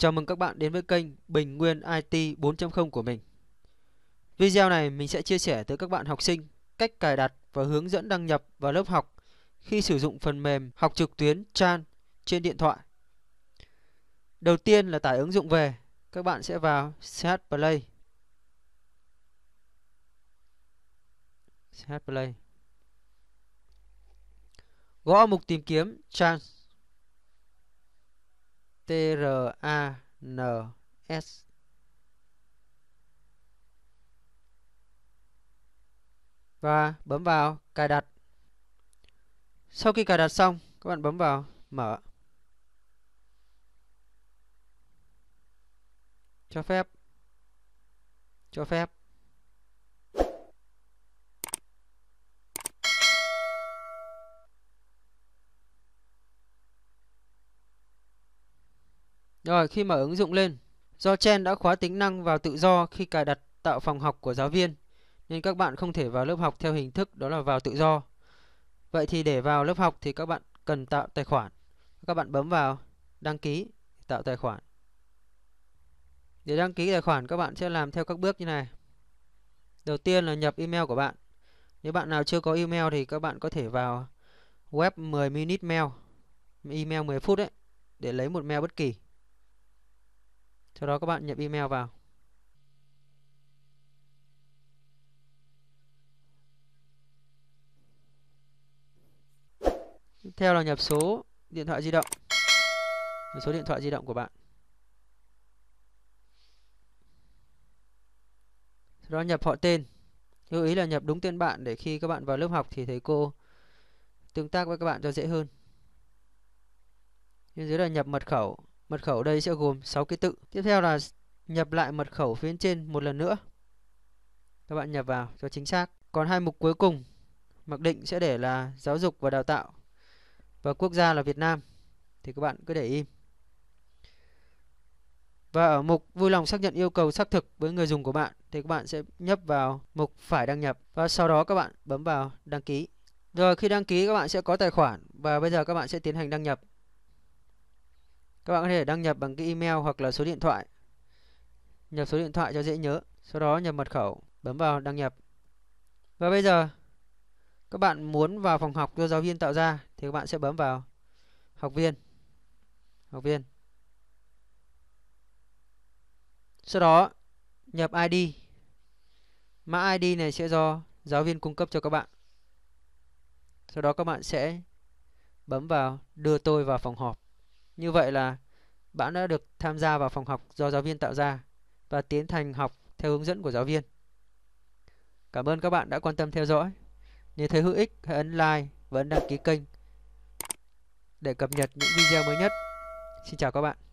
Chào mừng các bạn đến với kênh Bình Nguyên IT 4.0 của mình. Video này mình sẽ chia sẻ tới các bạn học sinh cách cài đặt và hướng dẫn đăng nhập vào lớp học khi sử dụng phần mềm học trực tuyến Chan trên điện thoại. Đầu tiên là tải ứng dụng về, các bạn sẽ vào Set Play. Set Play. Gõ mục tìm kiếm Chan T R A N S và bấm vào cài đặt. Sau khi cài đặt xong, các bạn bấm vào mở. Cho phép. Cho phép. Rồi khi mở ứng dụng lên, do Chen đã khóa tính năng vào tự do khi cài đặt tạo phòng học của giáo viên, nên các bạn không thể vào lớp học theo hình thức đó là vào tự do. Vậy thì để vào lớp học thì các bạn cần tạo tài khoản. Các bạn bấm vào đăng ký, tạo tài khoản. Để đăng ký tài khoản các bạn sẽ làm theo các bước như này. Đầu tiên là nhập email của bạn. Nếu bạn nào chưa có email thì các bạn có thể vào web 10 minute mail, email 10 phút đấy để lấy một mail bất kỳ sau đó các bạn nhập email vào tiếp theo là nhập số điện thoại di động số điện thoại di động của bạn sau đó nhập họ tên lưu ý là nhập đúng tên bạn để khi các bạn vào lớp học thì thầy cô tương tác với các bạn cho dễ hơn bên dưới là nhập mật khẩu Mật khẩu đây sẽ gồm 6 ký tự. Tiếp theo là nhập lại mật khẩu phía trên một lần nữa. Các bạn nhập vào cho chính xác. Còn hai mục cuối cùng mặc định sẽ để là giáo dục và đào tạo và quốc gia là Việt Nam. Thì các bạn cứ để im. Và ở mục vui lòng xác nhận yêu cầu xác thực với người dùng của bạn thì các bạn sẽ nhấp vào mục phải đăng nhập và sau đó các bạn bấm vào đăng ký. Rồi khi đăng ký các bạn sẽ có tài khoản và bây giờ các bạn sẽ tiến hành đăng nhập. Các bạn có thể đăng nhập bằng cái email hoặc là số điện thoại. Nhập số điện thoại cho dễ nhớ, sau đó nhập mật khẩu, bấm vào đăng nhập. Và bây giờ các bạn muốn vào phòng học do giáo viên tạo ra thì các bạn sẽ bấm vào học viên. Học viên. Sau đó nhập ID. Mã ID này sẽ do giáo viên cung cấp cho các bạn. Sau đó các bạn sẽ bấm vào đưa tôi vào phòng họp. Như vậy là bạn đã được tham gia vào phòng học do giáo viên tạo ra và tiến hành học theo hướng dẫn của giáo viên. Cảm ơn các bạn đã quan tâm theo dõi. Nếu thấy hữu ích, hãy ấn like và ấn đăng ký kênh để cập nhật những video mới nhất. Xin chào các bạn.